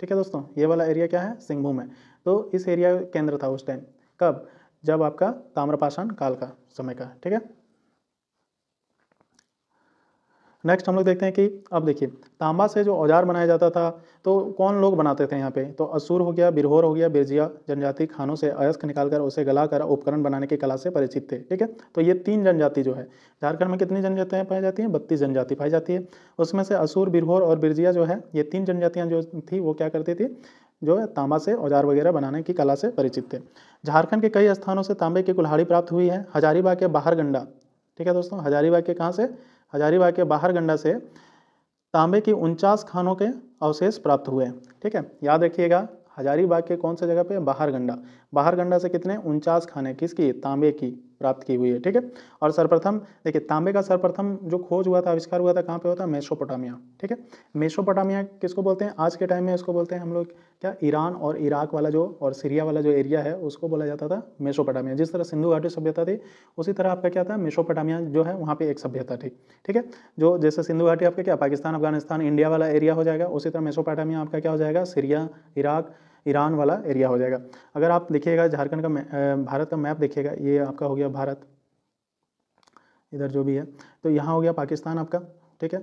ठीक है दोस्तों ये वाला एरिया क्या है सिंहभूम है तो इस एरिया केंद्र था उस टाइम कब जब आपका ताम्रपाषाण काल का समय का ठीक है नेक्स्ट हम लोग देखते हैं कि अब देखिए तांबा से जो औजार बनाया जाता था तो कौन लोग बनाते थे यहाँ पे तो असूर हो गया बिरहोर हो गया बिरजिया जनजाति खानों से अयस्क निकालकर उसे गलाकर उपकरण बनाने की कला से परिचित थे ठीक है तो ये तीन जनजाति जो है झारखंड में कितनी जनजातियाँ पाई जाती हैं बत्तीस जनजाति पाई जाती है उसमें से असुर बिरहोर और बिरजिया जो है ये तीन जनजातियाँ जो थी वो क्या करती थी जो है तांबा से औजार वगैरह बनाने की कला से परिचित थे झारखंड के कई स्थानों से तांबे की कुल्हाड़ी प्राप्त हुई है हजारीबाग के बाहर ठीक है दोस्तों हजारीबाग के कहाँ से हजारीबाग के बाहर गंडा से तांबे की उनचास खानों के अवशेष प्राप्त हुए हैं ठीक है याद रखिएगा हजारीबाग के कौन से जगह पे बाहर गंडा बाहर गंडा से कितने उनचास खाने किसकी तांबे की प्राप्त की हुई है ठीक है और सर्वप्रथम देखिए तांबे का सर्वप्रथम जो खोज हुआ था आविष्कार हुआ था कहाँ पे हुआ था मेसोपोटामिया ठीक है मेसोपोटामिया किसको बोलते हैं आज के टाइम में इसको बोलते हैं हम लोग क्या ईरान और इराक वाला जो और सीरिया वाला जो एरिया है उसको बोला जाता था मेसोपोटामिया जिस तरह सिंधु घाटी सभ्यता थी उसी तरह आपका क्या था मेसोपोटामिया जो है वहाँ पे एक सभ्यता थी ठीक है जो जैसे सिंधु घाटी आपका क्या पाकिस्तान अफगानिस्तान इंडिया वाला एरिया हो जाएगा उसी तरह मेसोपोटामिया आपका क्या हो जाएगा सीरिया इराक ईरान वाला एरिया हो जाएगा अगर आप देखिएगा झारखंड का भारत का मैप देखिएगा ये आपका हो गया भारत इधर जो भी है तो यहाँ हो गया पाकिस्तान आपका ठीक है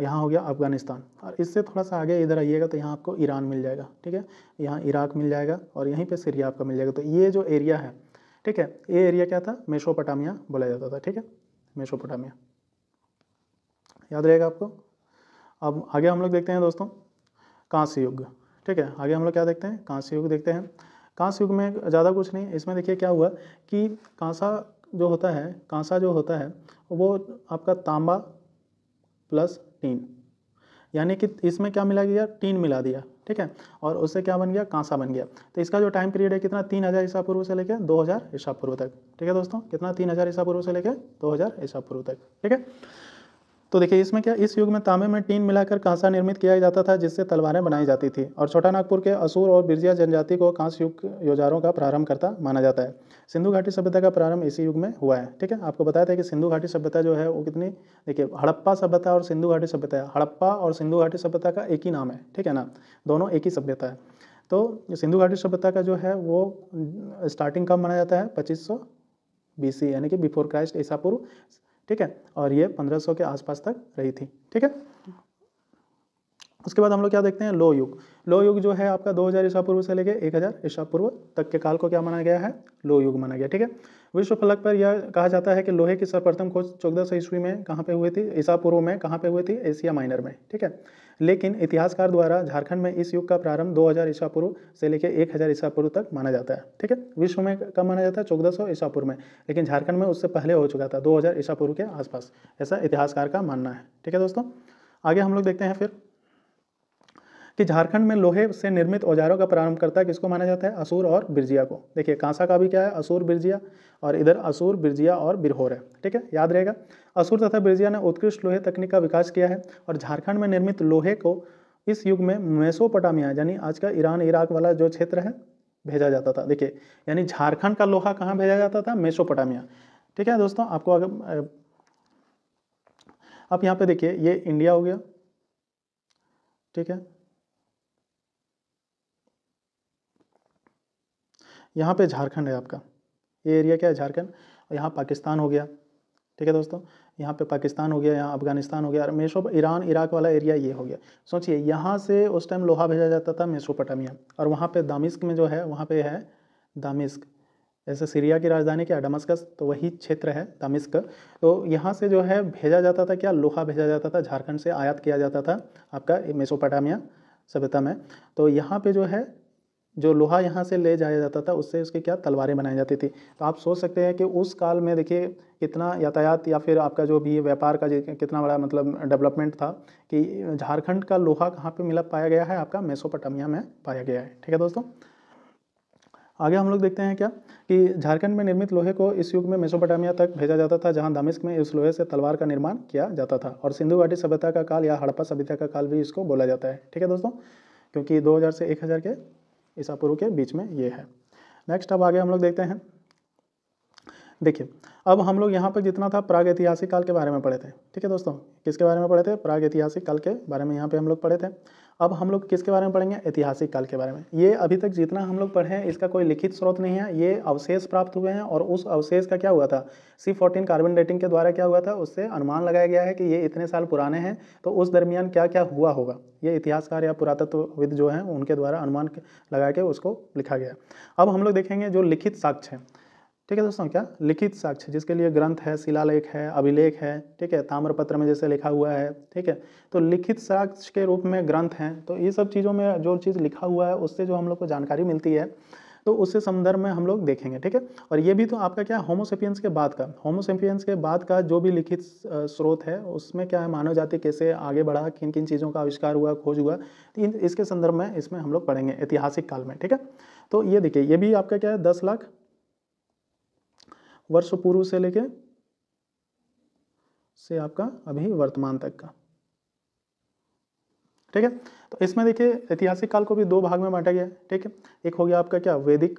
यहाँ हो गया अफगानिस्तान और इससे थोड़ा सा आगे इधर आइएगा तो यहाँ आपको ईरान मिल जाएगा ठीक है यहाँ इराक मिल जाएगा और यहीं पे सीरिया आपका मिल जाएगा तो ये जो एरिया है ठीक है ये एरिया क्या था मेसोपोटामिया बोला जाता था ठीक है मेसोपोटामिया याद रहेगा आपको अब आगे हम लोग देखते हैं दोस्तों कांस्य युग ठीक है आगे हम लोग क्या देखते हैं कांस्य युग देखते हैं कांस्य युग में ज़्यादा कुछ नहीं इसमें देखिए क्या हुआ कि कांसा जो होता है कांसा जो होता है वो आपका तांबा प्लस टीन यानी कि इसमें क्या मिला गया टीन मिला दिया ठीक है और उससे क्या बन गया कांसा बन गया तो इसका जो टाइम पीरियड है कितना तीन हज़ार ईसा पूर्व से लेकर दो हज़ार ईसा पूर्व तक ठीक है दोस्तों कितना तीन हज़ार ईसा पूर्व से लेकर दो हज़ार ईसा पूर्व तक ठीक है तो देखिए इसमें क्या इस युग में तांबे में टीन मिलाकर कांसा निर्मित किया जाता था जिससे तलवारें बनाई जाती थी और छोटा नागपुर के असूर और बिरजिया जनजाति को कांस युग योजारों का प्रारंभ करता माना जाता है सिंधु घाटी सभ्यता का प्रारंभ इसी युग में हुआ है ठीक है आपको बताया था कि सिंधु घाटी सभ्यता जो है वो कितनी देखिए हड़प्पा सभ्यता और सिंधु घाटी सभ्यता हड़प्पा और सिंधु घाटी सभ्यता का एक ही नाम है ठीक है ना दोनों एक ही सभ्यता है तो सिंधु घाटी सभ्यता का जो है वो स्टार्टिंग कब माना जाता है पच्चीस बीसी यानी कि बिफोर क्राइस्ट ईसा पूर्व ठीक है और ये 1500 के आसपास तक रही थी ठीक है उसके बाद हम लोग क्या देखते हैं लो युग लो युग जो है आपका 2000 हज़ार ईसा पूर्व से लेके 1000 हज़ार ईसा पूर्व तक के काल को क्या माना गया है लो युग माना गया ठीक है विश्व फलक पर यह कहा जाता है कि लोहे की सर्वप्रथम खोज चौदह सौ ईस्वी में कहाँ पे हुई थी ईसा पूर्व में कहाँ पे हुई थी एशिया माइनर में ठीक है लेकिन इतिहासकार द्वारा झारखंड में इस युग का प्रारंभ 2000 ईसा पूर्व से लेकर 1000 ईसा पूर्व तक माना जाता है ठीक है विश्व में कब माना जाता है चौदह सौ ईसा पूर्व में लेकिन झारखंड में उससे पहले हो चुका था 2000 ईसा पूर्व के आसपास ऐसा इतिहासकार का मानना है ठीक है दोस्तों आगे हम लोग देखते हैं फिर कि झारखंड में लोहे से निर्मित औजारों का प्रारंभ करता है किसको माना जाता है असूर और बिरजिया को देखिए कांसा का भी क्या है असूर बिरजिया और इधर असूर बिरजिया और बिरहोर है ठीक है याद रहेगा असूर तथा बिरजिया ने उत्कृष्ट लोहे तकनीक का विकास किया है और झारखंड में निर्मित लोहे को इस युग में मैसोपोटामिया यानी आज का ईरान इराक वाला जो क्षेत्र है भेजा जाता था देखिए यानी झारखंड का लोहा कहाँ भेजा जाता था मेसोपटामिया ठीक है दोस्तों आपको अगर आप यहाँ पे देखिए ये इंडिया हो गया ठीक है यहाँ पे झारखंड है आपका ये एरिया क्या है झारखंड और यहाँ पाकिस्तान हो गया ठीक है दोस्तों यहाँ पे पाकिस्तान हो गया यहाँ अफगानिस्तान हो गया और मेसो ईरान इराक वाला एरिया ये हो गया सोचिए यहाँ से उस टाइम लोहा भेजा जाता था मेसोपटामिया और वहाँ पर दामिस्क में जो है वहाँ पर है दामिस्क जैसे सीरिया की राजधानी क्या डमस्कस तो वही क्षेत्र है दामिस्क तो यहाँ से जो है भेजा जाता था क्या लोहा भेजा जाता था झारखंड से आयात किया जाता था आपका मेसोपोटामिया सभ्यता में तो यहाँ पे जो है जो लोहा यहाँ से ले जाया जाता था उससे उसकी क्या तलवारें बनाई जाती थी तो आप सोच सकते हैं कि उस काल में देखिए कितना यातायात या फिर आपका जो भी व्यापार का कितना बड़ा मतलब डेवलपमेंट था कि झारखंड का लोहा कहाँ पे मिला पाया गया है आपका मेसोपटामिया में पाया गया है ठीक है दोस्तों आगे हम लोग देखते हैं क्या कि झारखंड में निर्मित लोहे को इस युग में मेसोपटामिया तक भेजा जाता था जहां दामिस्क में इस लोहे से तलवार का निर्माण किया जाता था और सिंधु घाटी सभ्यता का काल या हड़प्पा सभ्यता का काल भी इसको बोला जाता है ठीक है दोस्तों क्योंकि 2000 से 1000 के ईसा पूर्व के बीच में ये है नेक्स्ट अब आगे हम लोग देखते हैं देखिए अब हम लोग यहाँ पर जितना था प्राग ऐतिहासिक काल के बारे में पढ़े थे ठीक है दोस्तों किसके बारे में पढ़े थे प्राग ऐतिहासिक काल के बारे में यहाँ पे हम लोग पढ़े थे अब हम लोग किसके बारे में पढ़ेंगे ऐतिहासिक काल के बारे में ये अभी तक जितना हम लोग पढ़े हैं इसका कोई लिखित स्रोत नहीं है ये अवशेष प्राप्त हुए हैं और उस अवशेष का क्या हुआ था सी फोर्टीन कार्बन डेटिंग के द्वारा क्या हुआ था उससे अनुमान लगाया गया है कि ये इतने साल पुराने हैं तो उस दरमियान क्या क्या हुआ होगा ये इतिहासकार या पुरातत्वविद जो हैं उनके द्वारा अनुमान लगा के उसको लिखा गया अब हम लोग देखेंगे जो लिखित साक्ष्य हैं ठीक है दोस्तों क्या लिखित साक्ष्य जिसके लिए ग्रंथ है शिलालेख है अभिलेख है ठीक है ताम्रपत्र में जैसे लिखा हुआ है ठीक है तो लिखित साक्ष्य के रूप में ग्रंथ हैं तो ये सब चीज़ों में जो चीज़ लिखा हुआ है उससे जो हम लोग को जानकारी मिलती है तो उससे संदर्भ में हम लोग देखेंगे ठीक है और ये भी तो आपका क्या होमोसेपियंस के बाद का होमोसेपियंस के बाद का जो भी लिखित स्रोत है उसमें क्या है मानव जाति कैसे आगे बढ़ा किन किन चीज़ों का आविष्कार हुआ खोज हुआ तो इसके संदर्भ में इसमें हम लोग पढ़ेंगे ऐतिहासिक काल में ठीक है तो ये देखिए ये भी आपका क्या है दस लाख वर्ष पूर्व से लेके से आपका अभी वर्तमान तक का ठीक है तो इसमें देखिए ऐतिहासिक काल को भी दो भाग में बांटा गया है ठीक है एक हो गया आपका क्या वैदिक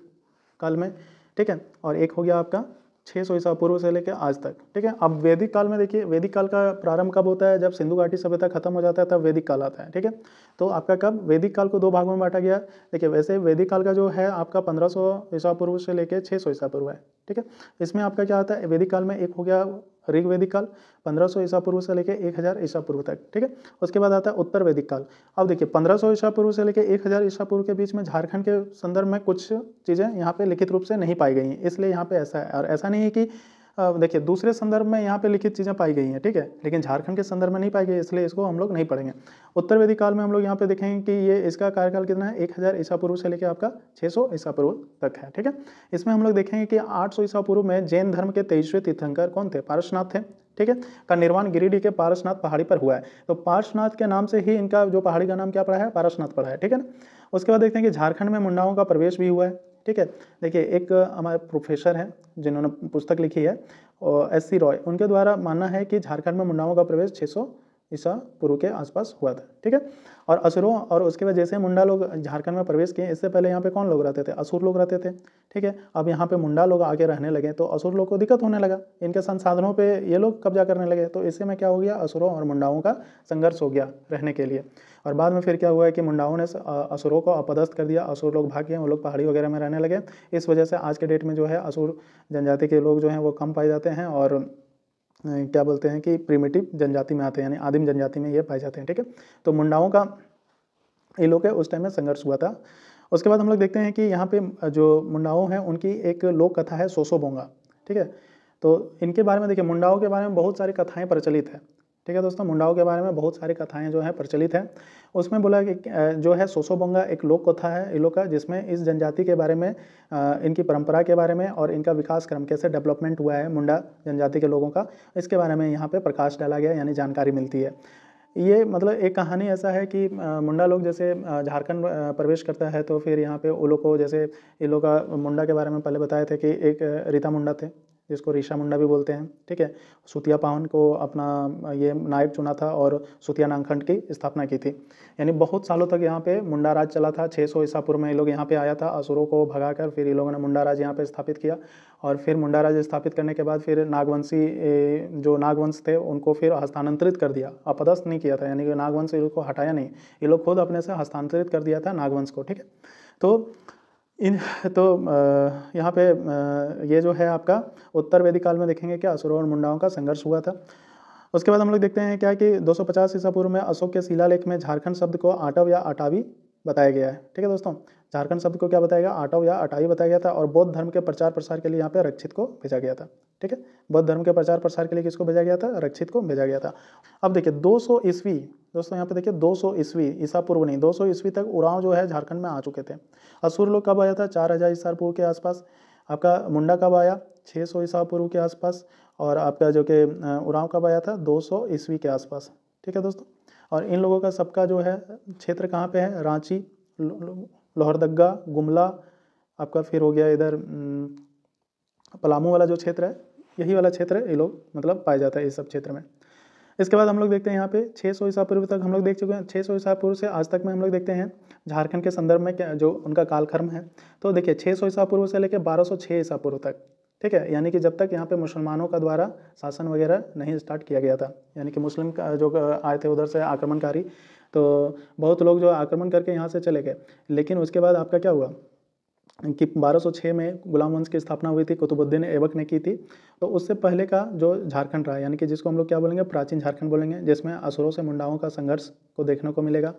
काल में ठीक है और एक हो गया आपका छः सौ ईसा पूर्व से लेकर आज तक ठीक है अब वैदिक काल में देखिए वैदिक काल का प्रारंभ कब होता है जब सिंधु घाटी सभ्यता खत्म हो जाता है तब वैदिक काल आता है ठीक है तो आपका कब वैदिक काल को दो भाग में बांटा गया देखिए वैसे वैदिक काल का जो है आपका पंद्रह सौ ईसा पूर्व से लेकर छः सौ ईसा पूर्व है ठीक है इसमें आपका क्या आता है वैदिक काल में एक हो गया ऋग वैदिक काल 1500 ईसा पूर्व से लेकर 1000 ईसा पूर्व तक ठीक है उसके बाद आता है उत्तर वैदिक काल अब देखिए 1500 ईसा पूर्व से लेकर 1000 ईसा पूर्व के बीच में झारखंड के संदर्भ में कुछ चीज़ें यहाँ पे लिखित रूप से नहीं पाई गई हैं इसलिए यहाँ पे ऐसा है और ऐसा नहीं है कि देखिए दूसरे संदर्भ में यहाँ पे लिखित चीज़ें पाई गई हैं ठीक है लेकिन झारखंड के संदर्भ में नहीं पाई गई इसलिए इसको हम लोग नहीं पढ़ेंगे उत्तर वेदी काल में हम लोग यहाँ पे देखेंगे कि ये इसका कार्यकाल कितना है एक हज़ार ईसा पूर्व से लेकर आपका छः सौ ईसा पूर्व तक है ठीक है इसमें हम लोग देखेंगे कि आठ सौ ईसा पूर्व में जैन धर्म के तेईसवें तीर्थंकर कौन थे पारसनाथ थे ठीक है का निर्माण गिरिडीह के पारसनाथ पहाड़ी पर हुआ है तो पारसनाथ के नाम से ही इनका जो पहाड़ी का नाम क्या पड़ा है पारसनाथ पड़ा है ठीक है ना उसके बाद देखते हैं कि झारखंड में मुंडाओं का प्रवेश भी हुआ है ठीक है देखिए एक हमारे प्रोफेसर हैं जिन्होंने पुस्तक लिखी है एस सी रॉय उनके द्वारा मानना है कि झारखंड में मुंडाओं का प्रवेश छः ईसा पूर्व के आसपास हुआ था ठीक है और असुरों और उसके बाद जैसे मुंडा लोग झारखंड में प्रवेश किए इससे पहले यहाँ पे कौन लोग रहते थे असुर लोग रहते थे ठीक है अब यहाँ पे मुंडा लोग आके रहने लगे तो असुर लोग को दिक्कत होने लगा इनके संसाधनों पे ये लोग कब्जा करने लगे तो इससे में क्या हो गया असुरों और मुंडाओं का संघर्ष हो गया रहने के लिए और बाद में फिर क्या हुआ है कि मुंडाओं ने असुरों को अपदस्थ कर दिया असुर लोग भाग गए वो लोग पहाड़ी वगैरह में रहने लगे इस वजह से आज के डेट में जो है असुर जनजाति के लोग जो हैं वो कम पाए जाते हैं और क्या बोलते हैं कि प्रिमेटिव जनजाति में आते हैं यानी आदिम जनजाति में ये पाए जाते हैं ठीक है तो मुंडाओं का ये लोग है उस टाइम में संघर्ष हुआ था उसके बाद हम लोग देखते हैं कि यहाँ पे जो मुंडाओं हैं उनकी एक लोक कथा है सोसो बोंगा ठीक है तो इनके बारे में देखिए मुंडाओं के बारे में बहुत सारी कथाएं प्रचलित है ठीक है दोस्तों मुंडाओं के बारे में बहुत सारी कथाएं जो है प्रचलित हैं उसमें बोला कि जो है सोसोबोंगा एक लोक कथा है इलो का जिसमें इस जनजाति के बारे में इनकी परंपरा के बारे में और इनका विकास क्रम कैसे डेवलपमेंट हुआ है मुंडा जनजाति के लोगों का इसके बारे में यहाँ पर प्रकाश डाला गया यानी जानकारी मिलती है ये मतलब एक कहानी ऐसा है कि मुंडा लोग जैसे झारखंड प्रवेश करता है तो फिर यहाँ पे वो लोग को जैसे इन लोग का मुंडा के बारे में पहले बताए थे कि एक रीता मुंडा थे जिसको रीशा मुंडा भी बोलते हैं ठीक है सुतिया पावन को अपना ये नायब चुना था और सुतिया नागखंड की स्थापना की थी यानी बहुत सालों तक यहाँ पे मुंडा राज चला था 600 सौ ईसापुर में ये लोग यहाँ पे आया था असुरों को भगाकर फिर ये लोगों ने मुंडा राज यहाँ पे स्थापित किया और फिर मुंडा राज स्थापित करने के बाद फिर नागवंशी जो नागवंश थे उनको फिर हस्तांतरित कर दिया अपदस्थ नहीं किया था यानी कि नागवंश इनको को हटाया नहीं ये लोग खुद अपने से हस्तांतरित कर दिया था नागवंश को ठीक है तो इन तो यहाँ पे ये जो है आपका उत्तर वैदिक काल में देखेंगे कि असुरों और मुंडाओं का संघर्ष हुआ था उसके बाद हम लोग देखते हैं क्या कि 250 सौ ईसा पूर्व में अशोक के शिलालेख में झारखंड शब्द को आटव या आटावी बताया गया है ठीक है दोस्तों झारखंड शब्द को क्या बताया गया आटव या अटाई बताया गया था और बौद्ध धर्म के प्रचार प्रसार के लिए यहाँ पे रक्षित को भेजा गया था ठीक है बौद्ध धर्म के प्रचार प्रसार के लिए किसको भेजा गया था रक्षित को भेजा गया था अब देखिए 200 ईस्वी दोस्तों यहाँ पे देखिए 200 ईस्वी ईसा पूर्व नहीं 200 ईस्वी तक उड़ाव जो है झारखंड में आ चुके थे असुर लोग कब आया था चार हज़ार ईसा पूर्व के आसपास आपका मुंडा कब आया सौ ईसा पूर्व के आसपास और आपका जो कि उड़ाव कब आया था दो ईस्वी के आसपास ठीक है दोस्तों और इन लोगों का सबका जो है क्षेत्र कहाँ पे है रांची लोहरदगा गुमला आपका फिर हो गया इधर पलामू वाला जो क्षेत्र है यही वाला क्षेत्र है ये लोग मतलब पाया जाता है इस सब क्षेत्र में इसके बाद हम लोग देखते हैं यहाँ पे छः सौ ईसा पूर्व तक हम लोग देख चुके हैं छः सौ ईसा पूर्व से आज तक में हम लोग देखते हैं झारखंड के संदर्भ में क्या जो उनका कालखर्म है तो देखिए छः सौ ईसा पूर्व से लेकर बारह सौ छः ईसा पूर्व तक ठीक है यानी कि जब तक यहाँ पे मुसलमानों का द्वारा शासन वगैरह नहीं स्टार्ट किया गया था यानी कि मुस्लिम जो आए थे उधर से आक्रमणकारी तो बहुत लोग जो आक्रमण करके यहाँ से चले गए लेकिन उसके बाद आपका क्या हुआ कि 1206 में गुलाम वंश की स्थापना हुई थी कुतुबुद्दीन ऐबक ने की थी तो उससे पहले का जो झारखंड रहा यानी कि जिसको हम लोग क्या बोलेंगे प्राचीन झारखंड बोलेंगे जिसमें असुरों से मुंडाओं का संघर्ष को देखने को मिलेगा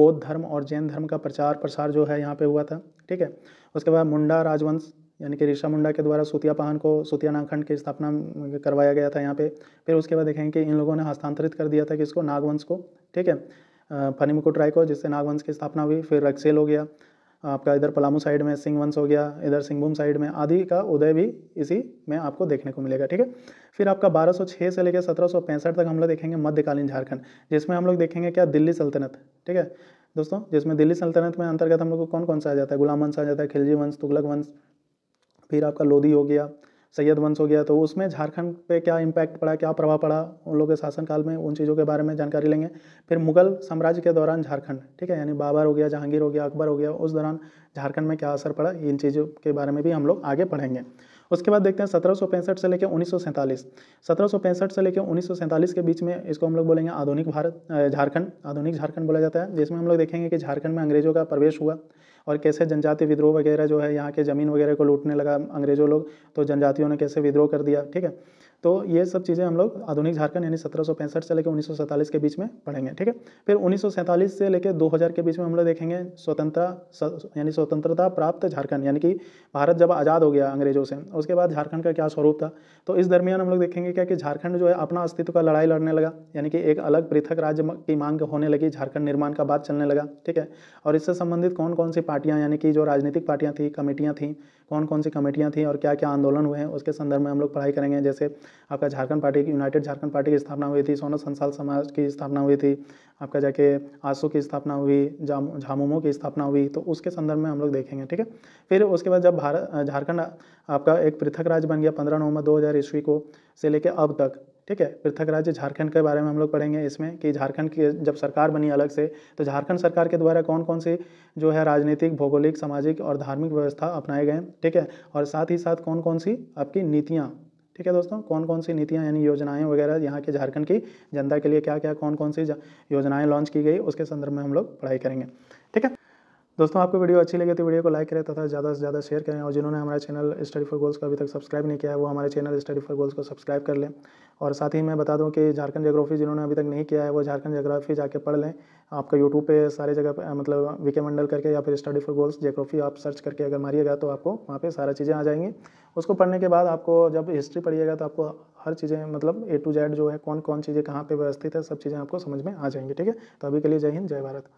बौद्ध धर्म और जैन धर्म का प्रचार प्रसार जो है यहाँ पे हुआ था ठीक है उसके बाद मुंडा राजवंश यानी कि ऋषा मुंडा के द्वारा सूतिया पहान को सूतिया नागखंड की स्थापना करवाया गया था यहाँ पे फिर उसके बाद देखेंगे कि इन लोगों ने हस्तांतरित कर दिया था किसको नागवंश को ठीक है फनीमुकुट राय को जिससे नागवंश की स्थापना हुई फिर रक्सेल हो गया आपका इधर पलामू साइड में सिंहवंश हो गया इधर सिंहभूम साइड में आदि का उदय भी इसी में आपको देखने को मिलेगा ठीक है फिर आपका 1206 से लेकर सत्रह तक हम लोग देखेंगे मध्यकालीन झारखंड जिसमें हम लोग देखेंगे क्या दिल्ली सल्तनत ठीक है दोस्तों जिसमें दिल्ली सल्तनत में अंतर्गत हम लोग को कौन कौन सा आ जाता है गुलाम वंश आ जाता है खिलजी वंश तुगलक वंश फिर आपका लोधी हो गया सैयद वंश हो गया तो उसमें झारखंड पे क्या इम्पैक्ट पड़ा क्या प्रभाव पड़ा उन लोगों के शासनकाल में उन चीज़ों के बारे में जानकारी लेंगे फिर मुगल साम्राज्य के दौरान झारखंड ठीक है यानी बाबर हो गया जहांगीर हो गया अकबर हो गया उस दौरान झारखंड में क्या असर पड़ा इन चीज़ों के बारे में भी हम लोग आगे पढ़ेंगे उसके बाद देखते हैं सत्रह से लेकर उन्नीस सौ से लेकर उन्नीस के बीच में इसको हम लोग बोलेंगे आधुनिक भारत झारखंड आधुनिक झारखंड बोला जाता है जिसमें हम लोग देखेंगे कि झारखंड में अंग्रेजों का प्रवेश हुआ और कैसे जनजाति विद्रोह वगैरह जो है यहाँ के ज़मीन वगैरह को लूटने लगा अंग्रेजों लोग तो जनजातियों ने कैसे विद्रोह कर दिया ठीक है तो ये सब चीज़ें हम लोग आधुनिक झारखंड यानी सत्रह से लेकर उन्नीस के बीच में पढ़ेंगे ठीक है फिर उन्नीस से लेकर 2000 के बीच में हम लोग देखेंगे स्वतंत्रता यानी स्वतंत्रता प्राप्त झारखंड यानी कि भारत जब आज़ाद हो गया अंग्रेजों से उसके बाद झारखंड का क्या स्वरूप था तो इस दरमियान हम लोग देखेंगे क्या कि झारखंड जो है अपना अस्तित्व का लड़ाई लड़ने लगा यानी कि एक अलग पृथक राज्य की मांग होने लगी झारखंड निर्माण का बात चलने लगा ठीक है और इससे संबंधित कौन कौन सी पार्टियाँ यानी कि जो राजनीतिक पार्टियाँ थी कमेटियाँ थी कौन कौन सी कमेटियाँ थी और क्या क्या आंदोलन हुए हैं उसके संदर्भ में हम लोग पढ़ाई करेंगे जैसे आपका झारखंड पार्टी की यूनाइटेड झारखंड पार्टी की स्थापना हुई थी सोनो संसाल समाज की स्थापना हुई थी आपका जाके आंसू की स्थापना हुई झामुमो की स्थापना हुई तो उसके संदर्भ में हम लोग देखेंगे ठीक है फिर उसके बाद जब भारत झारखंड आपका एक पृथक राज्य बन गया पंद्रह नवंबर दो हज़ार ईस्वी को से लेकर अब तक ठीक है पृथक राज्य झारखंड के बारे में हम लोग पढ़ेंगे इसमें कि झारखंड की जब सरकार बनी अलग से तो झारखंड सरकार के द्वारा कौन कौन सी जो है राजनीतिक भौगोलिक सामाजिक और धार्मिक व्यवस्था अपनाए गए ठीक है और साथ ही साथ कौन कौन सी आपकी नीतियाँ ठीक है दोस्तों कौन कौन सी नीतियाँ यानी योजनाएं वगैरह यहाँ के झारखंड की जनता के लिए क्या क्या कौन कौन सी योजनाएं लॉन्च की गई उसके संदर्भ में हम लोग पढ़ाई करेंगे ठीक है दोस्तों आपको वीडियो अच्छी लगी तो वीडियो को लाइक करें तथा ज़्यादा से ज़्यादा शेयर करें और जिन्होंने हमारा चैनल स्टडी फॉर गोल्स को अभी तक सब्सक्राइब नहीं किया है वो हमारे चैनल स्टडी फॉर गोल्स को सब्सक्राइब कर लें और साथ ही मैं बता दूं कि झारखंड जोग्राफी जिन्होंने अभी तक नहीं किया है वो झारखंड जोग्राफी जाके पढ़ लें आपका यूट्यूब पर सारे जगह मतलब वीके मंडल करके या फिर स्टडी फॉर गोल्स जोग्राफी आप सर्च करके अगर मारिएगा तो आपको वहाँ पर सारा चीज़ें आ जाएंगी उसको पढ़ने के बाद आपको जब हिस्ट्री पढ़िएगा तो आपको हर चीज़ें मतलब ए टू जेड जो है कौन कौन चीज़ें कहाँ पर व्यवस्थित है सब चीज़ें आपको समझ में आ जाएंगी ठीक है तो अभी के लिए जय हिंद जय भारत